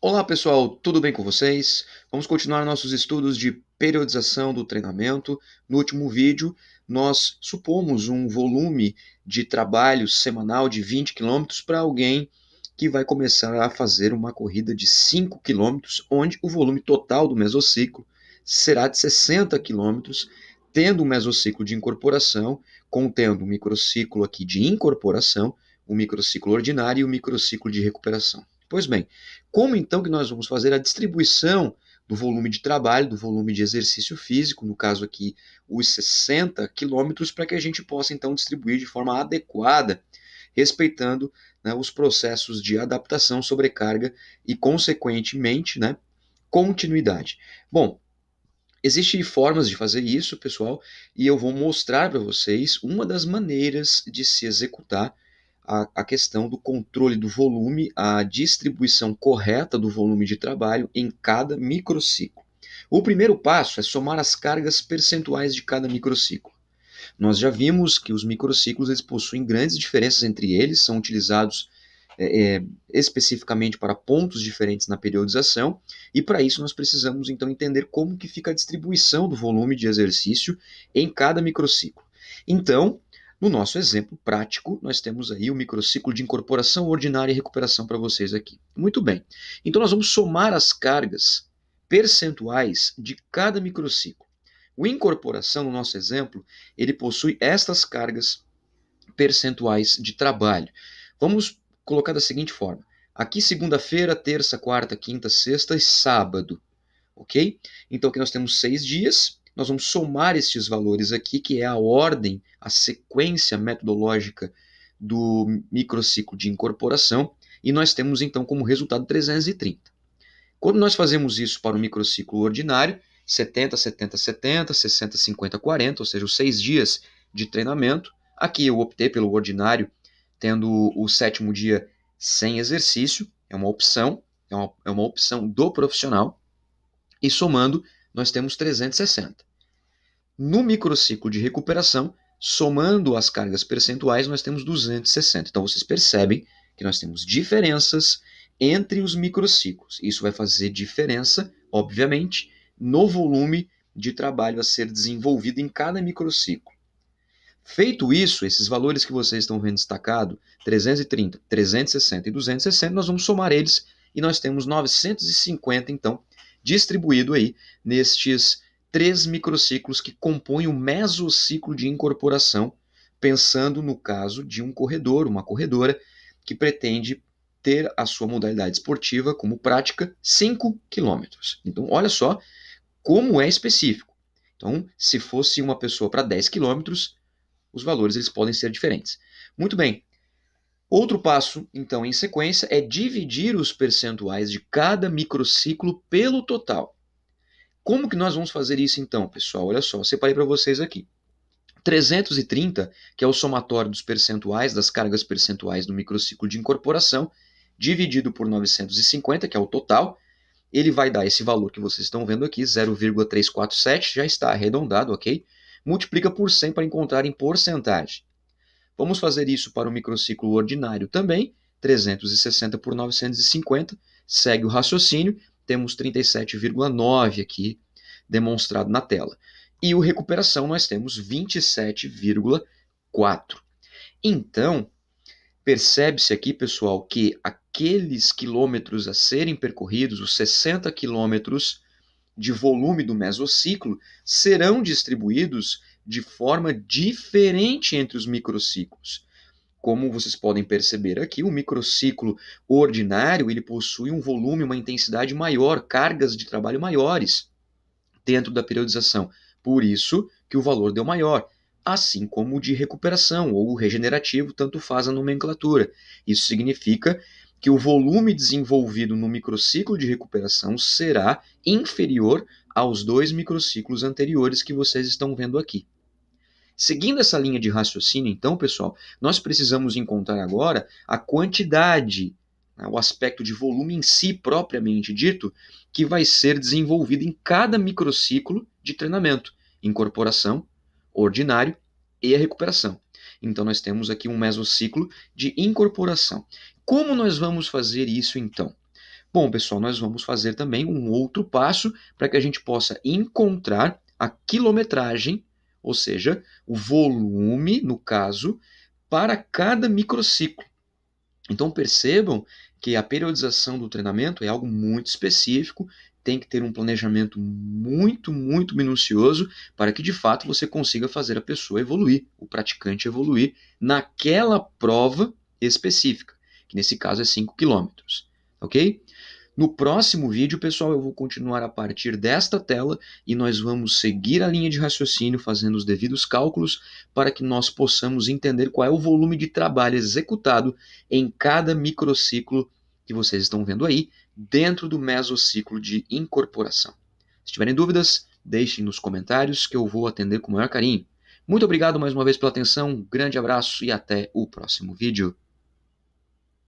Olá pessoal, tudo bem com vocês? Vamos continuar nossos estudos de periodização do treinamento. No último vídeo, nós supomos um volume de trabalho semanal de 20 km para alguém que vai começar a fazer uma corrida de 5 km, onde o volume total do mesociclo será de 60 km, tendo um mesociclo de incorporação, contendo um microciclo aqui de incorporação, um microciclo ordinário e um microciclo de recuperação. Pois bem, como então que nós vamos fazer a distribuição do volume de trabalho, do volume de exercício físico, no caso aqui os 60 quilômetros, para que a gente possa então distribuir de forma adequada, respeitando né, os processos de adaptação, sobrecarga e, consequentemente, né, continuidade. Bom, Existem formas de fazer isso, pessoal, e eu vou mostrar para vocês uma das maneiras de se executar a, a questão do controle do volume, a distribuição correta do volume de trabalho em cada microciclo. O primeiro passo é somar as cargas percentuais de cada microciclo. Nós já vimos que os microciclos eles possuem grandes diferenças entre eles, são utilizados é, é especificamente para pontos diferentes na periodização, e para isso nós precisamos então entender como que fica a distribuição do volume de exercício em cada microciclo. Então, no nosso exemplo prático, nós temos aí o microciclo de incorporação ordinária e recuperação para vocês aqui. Muito bem. Então nós vamos somar as cargas percentuais de cada microciclo. O incorporação, no nosso exemplo, ele possui estas cargas percentuais de trabalho. Vamos colocar da seguinte forma: aqui segunda-feira, terça, quarta, quinta, sexta e sábado, ok? Então aqui nós temos seis dias nós vamos somar estes valores aqui, que é a ordem, a sequência metodológica do microciclo de incorporação, e nós temos então como resultado 330. Quando nós fazemos isso para o microciclo ordinário, 70, 70, 70, 60, 50, 40, ou seja, os seis dias de treinamento. Aqui eu optei pelo ordinário, tendo o sétimo dia sem exercício, é uma opção, é uma, é uma opção do profissional. E somando, nós temos 360. No microciclo de recuperação, somando as cargas percentuais, nós temos 260. Então vocês percebem que nós temos diferenças entre os microciclos. Isso vai fazer diferença, obviamente, no volume de trabalho a ser desenvolvido em cada microciclo. Feito isso, esses valores que vocês estão vendo destacado, 330, 360 e 260, nós vamos somar eles e nós temos 950, então, distribuído aí nestes três microciclos que compõem o mesociclo de incorporação, pensando no caso de um corredor, uma corredora, que pretende ter a sua modalidade esportiva como prática 5 quilômetros. Então, olha só como é específico. Então, se fosse uma pessoa para 10 quilômetros, os valores eles podem ser diferentes. Muito bem. Outro passo, então, em sequência, é dividir os percentuais de cada microciclo pelo total. Como que nós vamos fazer isso então, pessoal? Olha só, separei para vocês aqui. 330, que é o somatório dos percentuais, das cargas percentuais do microciclo de incorporação, dividido por 950, que é o total, ele vai dar esse valor que vocês estão vendo aqui, 0,347, já está arredondado, ok? Multiplica por 100 para encontrar em porcentagem. Vamos fazer isso para o microciclo ordinário também, 360 por 950, segue o raciocínio temos 37,9 aqui demonstrado na tela. E o recuperação nós temos 27,4. Então, percebe-se aqui, pessoal, que aqueles quilômetros a serem percorridos, os 60 quilômetros de volume do mesociclo, serão distribuídos de forma diferente entre os microciclos. Como vocês podem perceber aqui, o microciclo ordinário ele possui um volume, uma intensidade maior, cargas de trabalho maiores dentro da periodização. Por isso que o valor deu maior, assim como o de recuperação ou regenerativo, tanto faz a nomenclatura. Isso significa que o volume desenvolvido no microciclo de recuperação será inferior aos dois microciclos anteriores que vocês estão vendo aqui. Seguindo essa linha de raciocínio, então, pessoal, nós precisamos encontrar agora a quantidade, né, o aspecto de volume em si propriamente dito, que vai ser desenvolvido em cada microciclo de treinamento: incorporação, ordinário e a recuperação. Então, nós temos aqui um mesociclo de incorporação. Como nós vamos fazer isso então? Bom, pessoal, nós vamos fazer também um outro passo para que a gente possa encontrar a quilometragem ou seja, o volume, no caso, para cada microciclo. Então percebam que a periodização do treinamento é algo muito específico, tem que ter um planejamento muito, muito minucioso para que de fato você consiga fazer a pessoa evoluir, o praticante evoluir naquela prova específica, que nesse caso é 5 quilômetros, ok? No próximo vídeo, pessoal, eu vou continuar a partir desta tela e nós vamos seguir a linha de raciocínio fazendo os devidos cálculos para que nós possamos entender qual é o volume de trabalho executado em cada microciclo que vocês estão vendo aí dentro do mesociclo de incorporação. Se tiverem dúvidas, deixem nos comentários que eu vou atender com o maior carinho. Muito obrigado mais uma vez pela atenção, um grande abraço e até o próximo vídeo.